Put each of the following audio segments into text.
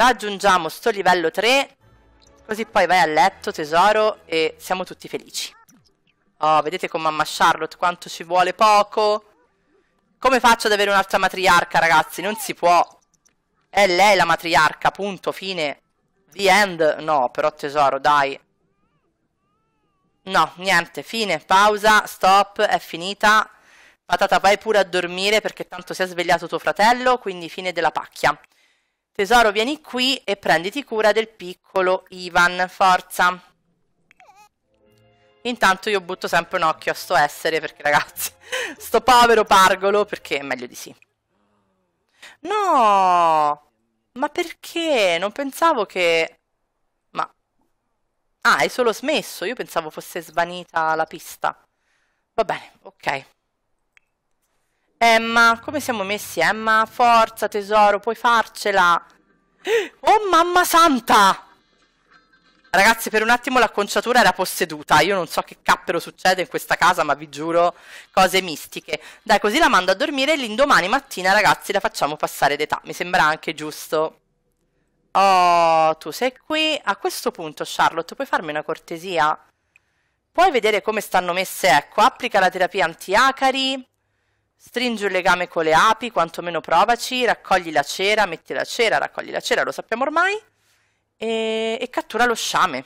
Raggiungiamo sto livello 3, così poi vai a letto tesoro e siamo tutti felici. Oh, vedete con mamma Charlotte quanto ci vuole poco? Come faccio ad avere un'altra matriarca, ragazzi? Non si può. È lei la matriarca, punto, fine. The end? No, però tesoro, dai. No, niente, fine, pausa, stop, è finita. Patata, vai pure a dormire perché tanto si è svegliato tuo fratello, quindi fine della pacchia. Tesoro, vieni qui e prenditi cura del piccolo Ivan, forza. Intanto io butto sempre un occhio a sto essere, perché ragazzi, sto povero pargolo, perché è meglio di sì. No! Ma perché? Non pensavo che... Ma... Ah, hai solo smesso? Io pensavo fosse svanita la pista. Va bene, ok. Emma, come siamo messi, Emma? Forza, tesoro, puoi farcela. Oh, mamma santa! Ragazzi, per un attimo l'acconciatura era posseduta. Io non so che cappero succede in questa casa, ma vi giuro, cose mistiche. Dai, così la mando a dormire e l'indomani mattina, ragazzi, la facciamo passare d'età. Mi sembra anche giusto. Oh, tu sei qui. A questo punto, Charlotte, puoi farmi una cortesia? Puoi vedere come stanno messe? Ecco, applica la terapia anti-acari. Stringi un legame con le api, quantomeno provaci, raccogli la cera, metti la cera, raccogli la cera, lo sappiamo ormai, e, e cattura lo sciame.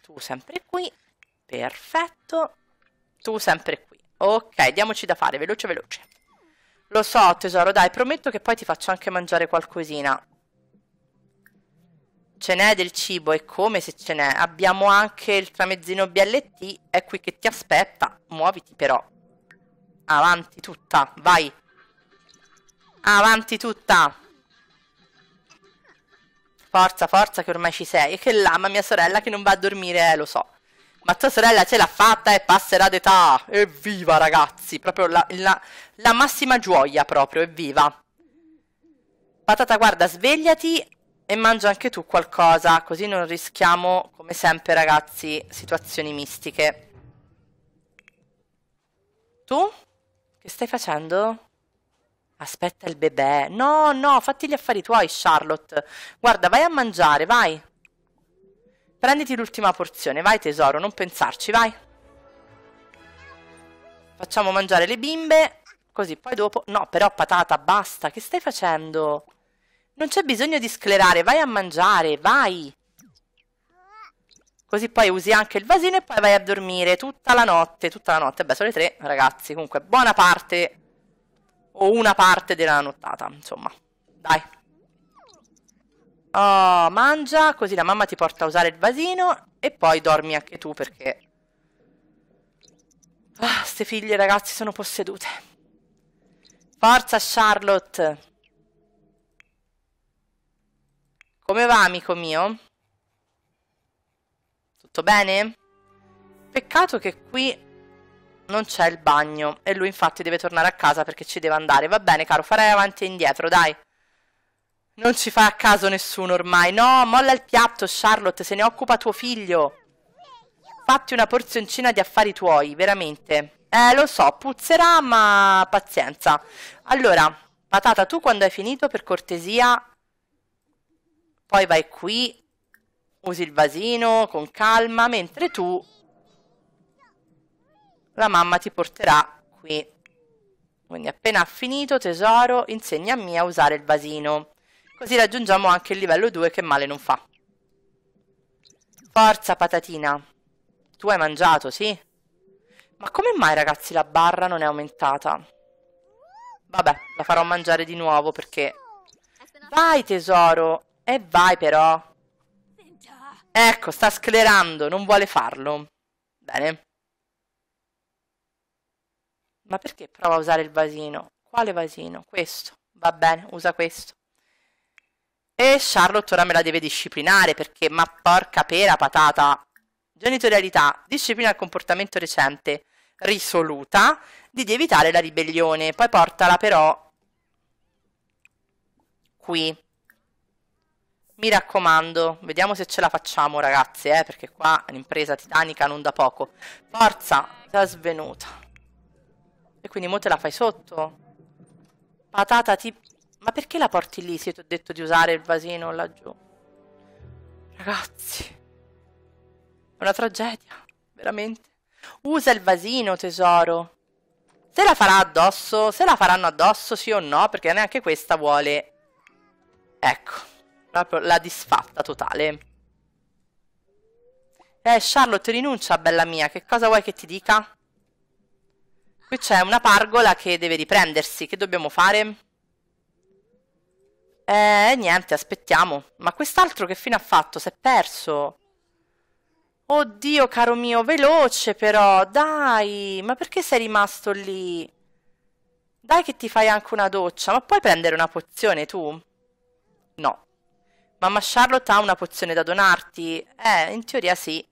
Tu sempre qui, perfetto, tu sempre qui. Ok, diamoci da fare, veloce veloce. Lo so tesoro, dai, prometto che poi ti faccio anche mangiare qualcosina ce n'è del cibo e come se ce n'è. Abbiamo anche il tramezzino BLT, è qui che ti aspetta. Muoviti però. Avanti tutta, vai. Avanti tutta. Forza, forza che ormai ci sei. E che lama mia sorella che non va a dormire, eh, lo so. Ma tua sorella ce l'ha fatta e passerà d'età. Evviva ragazzi, proprio la, la, la massima gioia proprio, evviva. Patata, guarda, svegliati e mangia anche tu qualcosa, così non rischiamo, come sempre ragazzi, situazioni mistiche. Tu? Che stai facendo? Aspetta il bebè. No, no, fatti gli affari tuoi, Charlotte. Guarda, vai a mangiare, vai. Prenditi l'ultima porzione, vai tesoro, non pensarci, vai. Facciamo mangiare le bimbe, così poi dopo... No, però patata, basta, che stai facendo? Non c'è bisogno di sclerare, vai a mangiare, vai! Così poi usi anche il vasino e poi vai a dormire tutta la notte, tutta la notte. Beh, sono le tre, ragazzi, comunque buona parte o una parte della nottata, insomma. Dai. Oh, mangia, così la mamma ti porta a usare il vasino e poi dormi anche tu perché... Ah, ste figlie, ragazzi, sono possedute. Forza, Charlotte! Come va, amico mio? Tutto bene? Peccato che qui non c'è il bagno e lui infatti deve tornare a casa perché ci deve andare. Va bene, caro, farei avanti e indietro, dai. Non ci fa a caso nessuno ormai. No, molla il piatto, Charlotte, se ne occupa tuo figlio. Fatti una porzioncina di affari tuoi, veramente. Eh, lo so, puzzerà, ma pazienza. Allora, patata, tu quando hai finito, per cortesia, poi vai qui, usi il vasino con calma, mentre tu la mamma ti porterà qui. Quindi appena finito, tesoro, insegna a a usare il vasino. Così raggiungiamo anche il livello 2 che male non fa. Forza patatina. Tu hai mangiato, sì? Ma come mai ragazzi la barra non è aumentata? Vabbè, la farò mangiare di nuovo perché... Vai tesoro! E vai però. Ecco, sta sclerando, non vuole farlo. Bene. Ma perché prova a usare il vasino? Quale vasino? Questo. Va bene, usa questo. E Charlotte ora me la deve disciplinare perché, ma porca pera patata. Genitorialità, disciplina il comportamento recente, risoluta, di evitare la ribellione. Poi portala però qui. Mi raccomando, vediamo se ce la facciamo ragazzi, eh, perché qua è un'impresa titanica non da poco. Forza, sta svenuta. E quindi mo te la fai sotto? Patata ti... Ma perché la porti lì se ti ho detto di usare il vasino laggiù? Ragazzi, è una tragedia, veramente. Usa il vasino, tesoro. Se la farà addosso, se la faranno addosso, sì o no, perché neanche questa vuole... Ecco. Proprio la disfatta totale. Eh, Charlotte, rinuncia, bella mia, che cosa vuoi che ti dica? Qui c'è una pargola che deve riprendersi, che dobbiamo fare? Eh, niente, aspettiamo. Ma quest'altro che fine ha fatto? Si è perso. Oddio, caro mio, veloce però, dai! Ma perché sei rimasto lì? Dai che ti fai anche una doccia, ma puoi prendere una pozione tu? No. Mamma Charlotte ha una pozione da donarti? Eh, in teoria sì.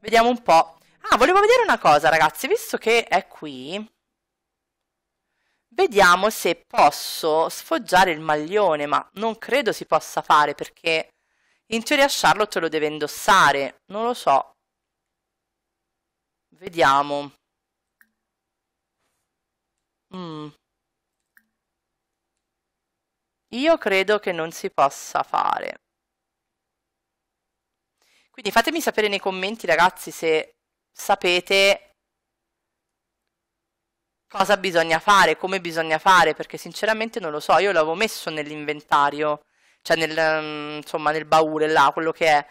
Vediamo un po'. Ah, volevo vedere una cosa, ragazzi, visto che è qui. Vediamo se posso sfoggiare il maglione, ma non credo si possa fare perché in teoria Charlotte lo deve indossare. Non lo so. Vediamo. Mm. Io credo che non si possa fare. Quindi fatemi sapere nei commenti, ragazzi, se sapete cosa bisogna fare, come bisogna fare, perché sinceramente non lo so, io l'avevo messo nell'inventario, cioè nel, mm, insomma, nel baule là, quello che è,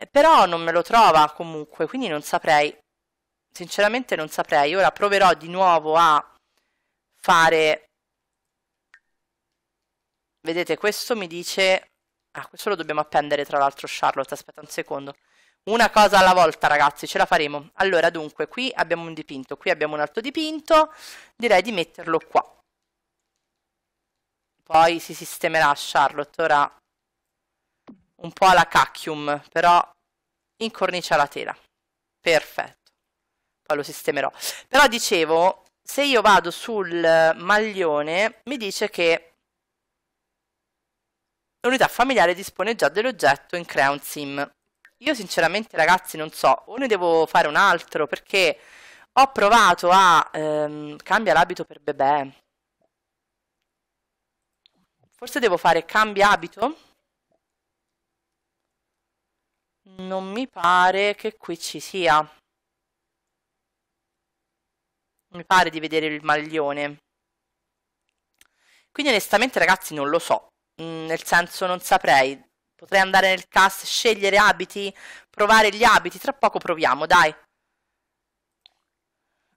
eh, però non me lo trova comunque, quindi non saprei, sinceramente non saprei, ora proverò di nuovo a fare Vedete, questo mi dice... Ah, questo lo dobbiamo appendere tra l'altro Charlotte, aspetta un secondo. Una cosa alla volta ragazzi, ce la faremo. Allora, dunque, qui abbiamo un dipinto, qui abbiamo un altro dipinto, direi di metterlo qua. Poi si sistemerà Charlotte, ora un po' alla cacchium, però incornicia la tela. Perfetto, poi lo sistemerò. Però dicevo, se io vado sul maglione, mi dice che l'unità familiare dispone già dell'oggetto in crea un sim. Io sinceramente ragazzi non so, o ne devo fare un altro perché ho provato a... Ehm, cambia l'abito per bebè. Forse devo fare cambia abito? Non mi pare che qui ci sia. Mi pare di vedere il maglione. Quindi onestamente ragazzi non lo so. Mm, nel senso, non saprei. Potrei andare nel cast, scegliere abiti, provare gli abiti. Tra poco proviamo, dai.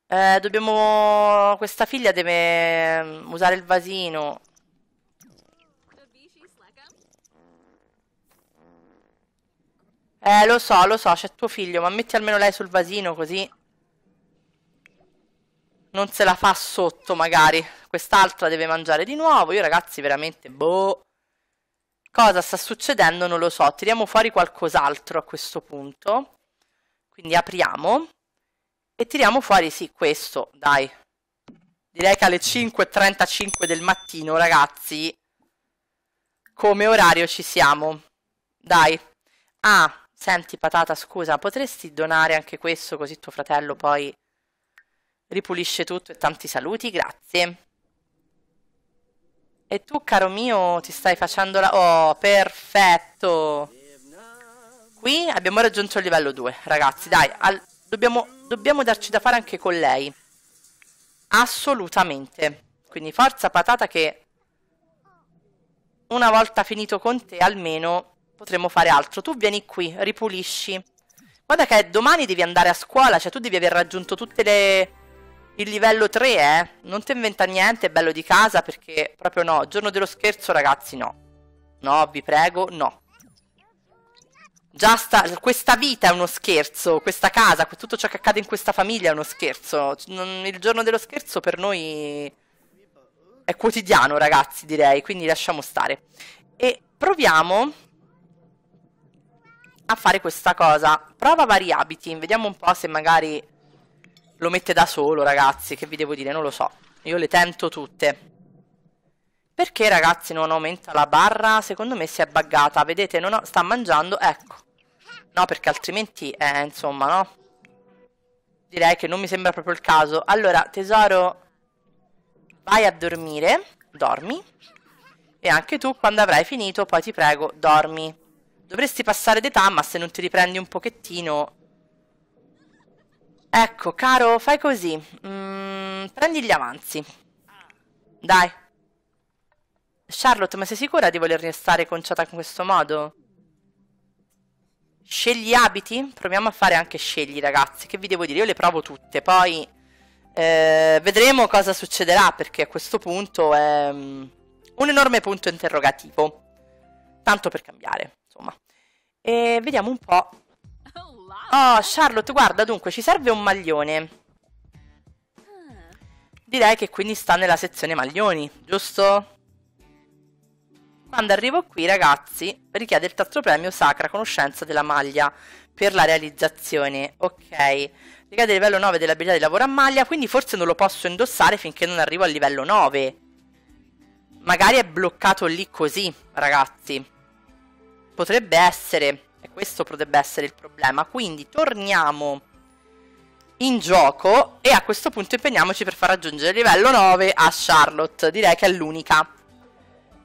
Eh, dobbiamo... Questa figlia deve mm, usare il vasino. Eh, lo so, lo so, c'è tuo figlio, ma metti almeno lei sul vasino così. Non se la fa sotto, magari. Quest'altra deve mangiare di nuovo. Io, ragazzi, veramente, boh. Cosa sta succedendo non lo so, tiriamo fuori qualcos'altro a questo punto, quindi apriamo e tiriamo fuori, sì, questo, dai. Direi che alle 5.35 del mattino, ragazzi, come orario ci siamo. Dai. Ah, senti patata, scusa, potresti donare anche questo così tuo fratello poi ripulisce tutto e tanti saluti, grazie. E tu, caro mio, ti stai facendo la... Oh, perfetto! Qui abbiamo raggiunto il livello 2, ragazzi, dai, al... dobbiamo, dobbiamo darci da fare anche con lei. Assolutamente. Quindi forza patata che una volta finito con te almeno potremo fare altro. Tu vieni qui, ripulisci. Guarda che domani devi andare a scuola, cioè tu devi aver raggiunto tutte le il livello 3 eh? non ti inventa niente, è bello di casa perché proprio no, giorno dello scherzo ragazzi no. No, vi prego, no. Già sta, questa vita è uno scherzo, questa casa, tutto ciò che accade in questa famiglia è uno scherzo. Il giorno dello scherzo per noi è quotidiano ragazzi direi, quindi lasciamo stare. E proviamo a fare questa cosa. Prova vari abiti, vediamo un po' se magari lo mette da solo, ragazzi, che vi devo dire, non lo so. Io le tento tutte. Perché, ragazzi, non aumenta la barra? Secondo me si è buggata. Vedete, non ho... sta mangiando, ecco. No, perché altrimenti, eh, insomma, no? Direi che non mi sembra proprio il caso. Allora, tesoro, vai a dormire. Dormi. E anche tu, quando avrai finito, poi ti prego, dormi. Dovresti passare d'età, ma se non ti riprendi un pochettino, Ecco, caro, fai così. Mm, prendi gli avanzi. Dai. Charlotte, ma sei sicura di voler restare conciata in questo modo? Scegli abiti? Proviamo a fare anche scegli, ragazzi. Che vi devo dire? Io le provo tutte, poi... Eh, vedremo cosa succederà, perché a questo punto è mm, un enorme punto interrogativo. Tanto per cambiare, insomma. E vediamo un po' Oh, Charlotte, guarda, dunque, ci serve un maglione. Direi che quindi sta nella sezione maglioni, giusto? Quando arrivo qui, ragazzi, richiede il terzo premio Sacra Conoscenza della Maglia per la realizzazione. Ok, richiede il livello 9 dell'abilità di lavoro a maglia, quindi forse non lo posso indossare finché non arrivo al livello 9. Magari è bloccato lì così, ragazzi. Potrebbe essere. E questo potrebbe essere il problema. Quindi torniamo in gioco e a questo punto impegniamoci per far raggiungere il livello 9 a Charlotte. Direi che è l'unica.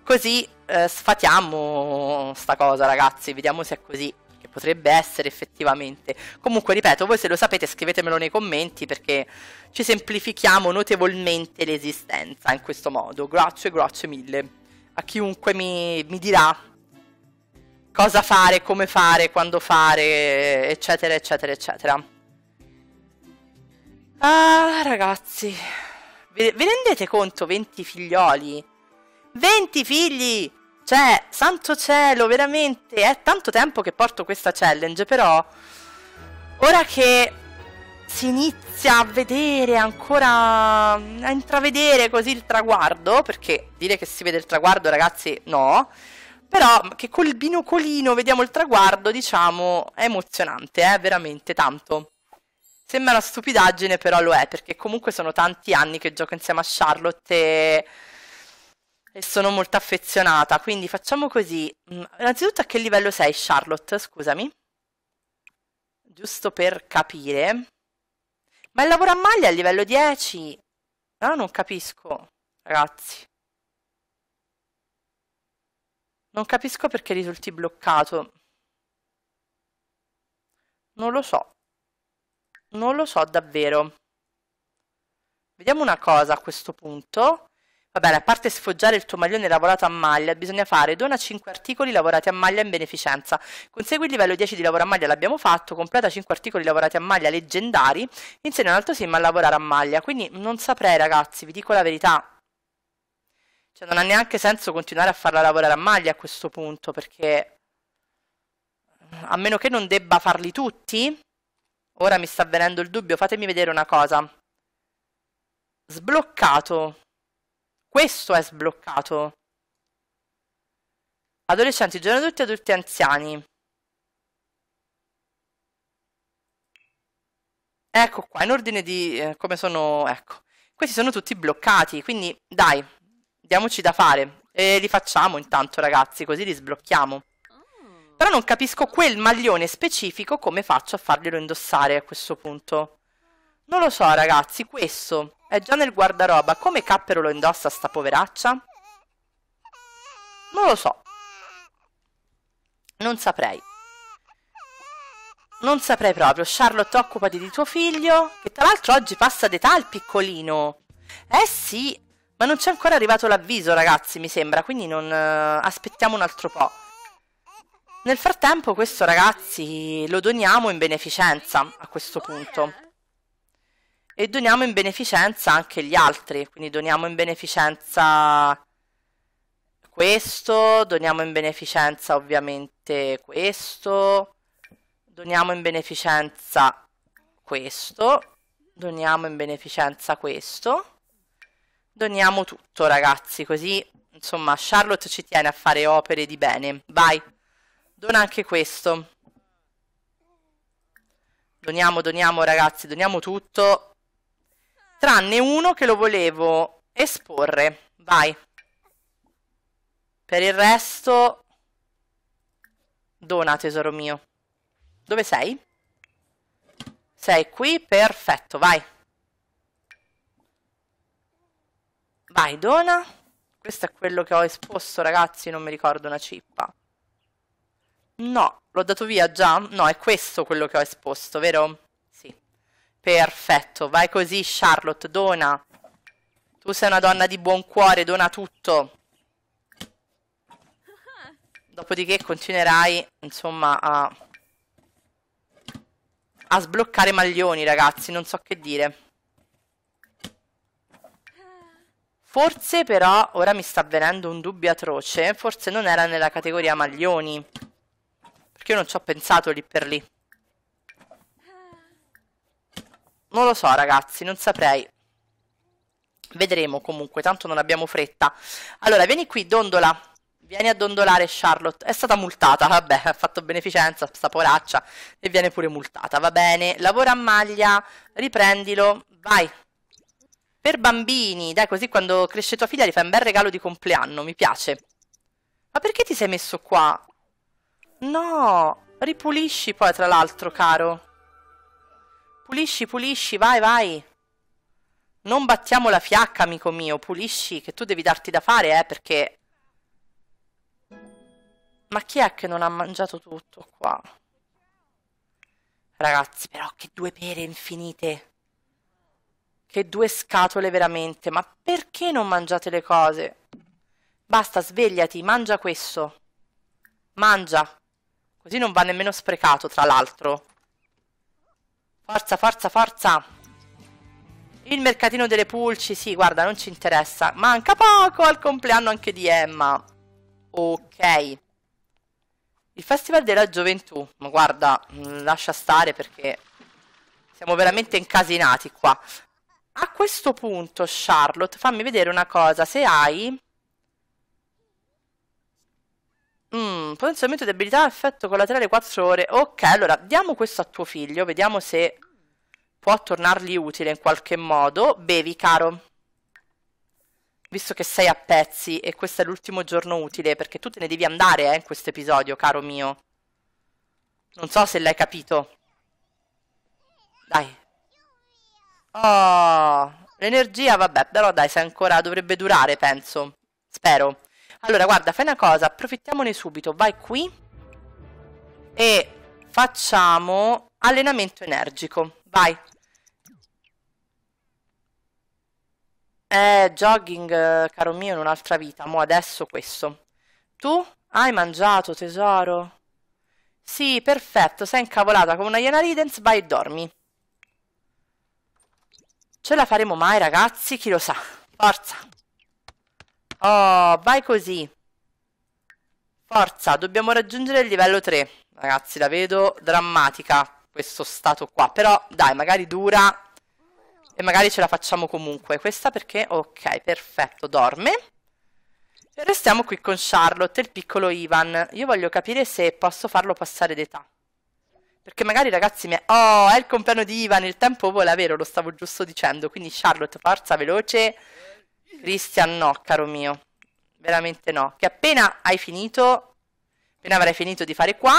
Così eh, sfatiamo sta cosa, ragazzi. Vediamo se è così. Che potrebbe essere effettivamente. Comunque, ripeto, voi se lo sapete scrivetemelo nei commenti perché ci semplifichiamo notevolmente l'esistenza in questo modo. Grazie, grazie mille. A chiunque mi, mi dirà cosa fare, come fare, quando fare, eccetera, eccetera, eccetera. Ah, ragazzi, vi, rendete conto? 20 figlioli? 20 figli! Cioè, santo cielo, veramente, è tanto tempo che porto questa challenge, però ora che si inizia a vedere ancora, a intravedere così il traguardo, perché dire che si vede il traguardo, ragazzi, no, però che col binocolino vediamo il traguardo, diciamo, è emozionante, eh, veramente tanto. Sembra una stupidaggine, però lo è, perché comunque sono tanti anni che gioco insieme a Charlotte e, e sono molto affezionata. Quindi facciamo così. Mm, innanzitutto a che livello sei, Charlotte? Scusami. Giusto per capire. Ma il lavoro a maglia è a livello 10? No, ah, non capisco, ragazzi. Non capisco perché risulti bloccato. Non lo so. Non lo so davvero. Vediamo una cosa a questo punto. Va bene, a parte sfoggiare il tuo maglione lavorato a maglia, bisogna fare dona 5 articoli lavorati a maglia in beneficenza. Consegui il livello 10 di lavoro a maglia, l'abbiamo fatto, completa 5 articoli lavorati a maglia leggendari, insieme un altro sim a lavorare a maglia. Quindi non saprei ragazzi, vi dico la verità, cioè non ha neanche senso continuare a farla lavorare a maglia a questo punto, perché a meno che non debba farli tutti, ora mi sta venendo il dubbio, fatemi vedere una cosa. Sbloccato. Questo è sbloccato. Adolescenti, giovani adulti, adulti anziani. Ecco qua, in ordine di eh, come sono, ecco. Questi sono tutti bloccati, quindi dai, diamoci da fare. E li facciamo intanto, ragazzi, così li sblocchiamo. Però non capisco quel maglione specifico come faccio a farglielo indossare a questo punto. Non lo so, ragazzi, questo è già nel guardaroba. Come cappero lo indossa sta poveraccia? Non lo so. Non saprei. Non saprei proprio. Charlotte, occupati di tuo figlio, che tra l'altro oggi passa d'età il piccolino. Eh sì, ma non c'è ancora arrivato l'avviso, ragazzi, mi sembra, quindi non... Eh, aspettiamo un altro po'. Nel frattempo questo, ragazzi, lo doniamo in beneficenza a questo punto. E doniamo in beneficenza anche gli altri, quindi doniamo in beneficenza questo, doniamo in beneficenza ovviamente questo, doniamo in beneficenza questo, doniamo in beneficenza questo Doniamo tutto, ragazzi, così insomma Charlotte ci tiene a fare opere di bene. Vai, dona anche questo. Doniamo, doniamo ragazzi, doniamo tutto. Tranne uno che lo volevo esporre. Vai. Per il resto... Dona, tesoro mio. Dove sei? Sei qui? Perfetto, vai. Vai, dona. Questo è quello che ho esposto, ragazzi, non mi ricordo una cippa. No, l'ho dato via già? No, è questo quello che ho esposto, vero? Sì. Perfetto, vai così, Charlotte, dona. Tu sei una donna di buon cuore, dona tutto. Dopodiché continuerai, insomma, a... a sbloccare maglioni, ragazzi, non so che dire. Forse però, ora mi sta avvenendo un dubbio atroce, forse non era nella categoria maglioni. Perché io non ci ho pensato lì per lì. Non lo so ragazzi, non saprei. Vedremo comunque, tanto non abbiamo fretta. Allora, vieni qui, dondola. Vieni a dondolare Charlotte. È stata multata, vabbè, ha fatto beneficenza, sta poraccia. E viene pure multata, va bene. Lavora a maglia, riprendilo, vai. Per bambini, dai, così quando cresce tua figlia gli fai un bel regalo di compleanno, mi piace. Ma perché ti sei messo qua? No, ripulisci poi tra l'altro, caro. Pulisci, pulisci, vai, vai. Non battiamo la fiacca, amico mio, pulisci, che tu devi darti da fare, eh, perché... Ma chi è che non ha mangiato tutto qua? Ragazzi, però, che due pere infinite. Che due scatole veramente, ma perché non mangiate le cose? Basta, svegliati, mangia questo. Mangia. Così non va nemmeno sprecato, tra l'altro. Forza, forza, forza. Il mercatino delle pulci, sì, guarda, non ci interessa. Manca poco al compleanno anche di Emma. Ok. Il Festival della Gioventù. Ma guarda, mm, lascia stare perché siamo veramente incasinati qua a questo punto, Charlotte, fammi vedere una cosa. Se hai... Mm, potenziamento di abilità, effetto collaterale 4 ore. Ok, allora diamo questo a tuo figlio, vediamo se può tornargli utile in qualche modo. Bevi, caro. Visto che sei a pezzi e questo è l'ultimo giorno utile, perché tu te ne devi andare eh, in questo episodio, caro mio. Non so se l'hai capito. Dai, Oh, l'energia, vabbè, però dai, se ancora dovrebbe durare, penso. Spero. Allora, guarda, fai una cosa, approfittiamone subito. Vai qui e facciamo allenamento energico. Vai. Eh, jogging, caro mio, in un'altra vita. Mo' adesso questo. Tu hai mangiato, tesoro? Sì, perfetto, sei incavolata come una iena ridens, vai e dormi. Ce la faremo mai, ragazzi? Chi lo sa? Forza! Oh, vai così! Forza, dobbiamo raggiungere il livello 3. Ragazzi, la vedo drammatica questo stato qua. Però, dai, magari dura e magari ce la facciamo comunque. Questa perché? Ok, perfetto, dorme. E restiamo qui con Charlotte il piccolo Ivan. Io voglio capire se posso farlo passare d'età. Perché magari ragazzi mi... Oh, è il compleanno di Ivan, il tempo vola, vero? Lo stavo giusto dicendo. Quindi Charlotte, forza, veloce. Christian no, caro mio. Veramente no. Che appena hai finito, appena avrai finito di fare qua,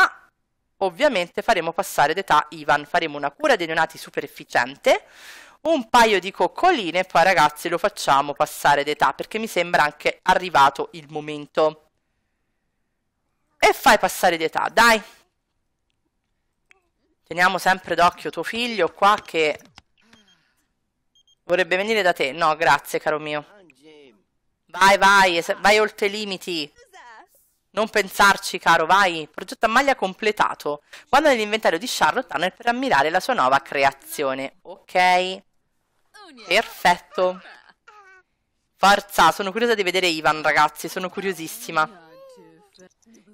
ovviamente faremo passare d'età Ivan. Faremo una cura dei neonati super efficiente un paio di coccoline e poi ragazzi lo facciamo passare d'età perché mi sembra anche arrivato il momento. E fai passare d'età, dai! Teniamo sempre d'occhio tuo figlio qua che vorrebbe venire da te. No, grazie, caro mio. Vai, vai, vai oltre i limiti. Non pensarci, caro, vai. Progetto a maglia completato. Guarda nell'inventario di Charlotte Tanner per ammirare la sua nuova creazione. Ok. Perfetto. Forza, sono curiosa di vedere Ivan, ragazzi. Sono curiosissima.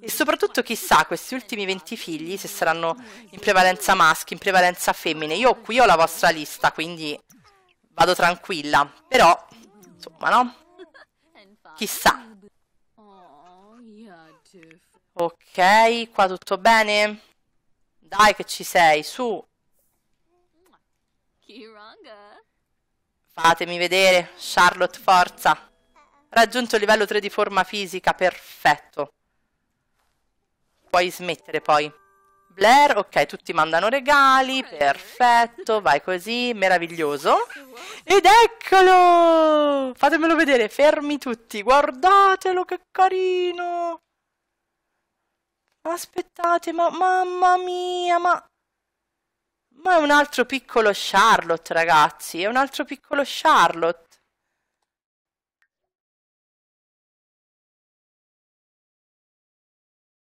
E soprattutto chissà questi ultimi 20 figli se saranno in prevalenza maschi, in prevalenza femmine. Io qui ho la vostra lista, quindi vado tranquilla. Però, insomma, no? Chissà. Ok, qua tutto bene? Dai che ci sei, su. Fatemi vedere, Charlotte, forza. Raggiunto il livello 3 di forma fisica, perfetto puoi smettere poi. Blair, ok, tutti mandano regali, perfetto, vai così, meraviglioso. Ed eccolo! Fatemelo vedere, fermi tutti, guardatelo che carino! Aspettate, ma mamma mia, ma... Ma è un altro piccolo Charlotte, ragazzi, è un altro piccolo Charlotte.